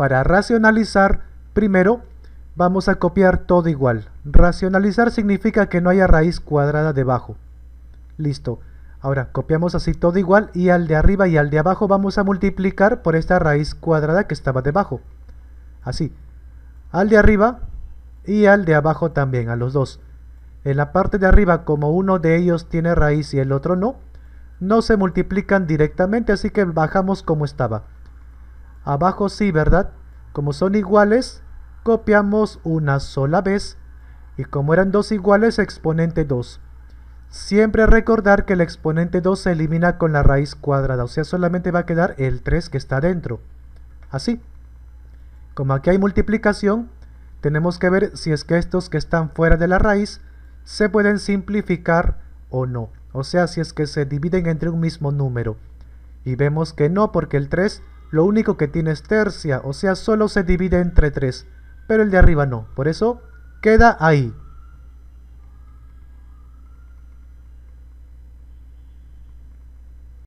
Para racionalizar, primero vamos a copiar todo igual. Racionalizar significa que no haya raíz cuadrada debajo. Listo. Ahora, copiamos así todo igual y al de arriba y al de abajo vamos a multiplicar por esta raíz cuadrada que estaba debajo. Así. Al de arriba y al de abajo también, a los dos. En la parte de arriba, como uno de ellos tiene raíz y el otro no, no se multiplican directamente, así que bajamos como estaba. Abajo sí, ¿verdad? Como son iguales, copiamos una sola vez. Y como eran dos iguales, exponente 2. Siempre recordar que el exponente 2 se elimina con la raíz cuadrada. O sea, solamente va a quedar el 3 que está dentro. Así. Como aquí hay multiplicación, tenemos que ver si es que estos que están fuera de la raíz se pueden simplificar o no. O sea, si es que se dividen entre un mismo número. Y vemos que no, porque el 3 lo único que tiene es tercia, o sea, solo se divide entre tres, pero el de arriba no. Por eso, queda ahí.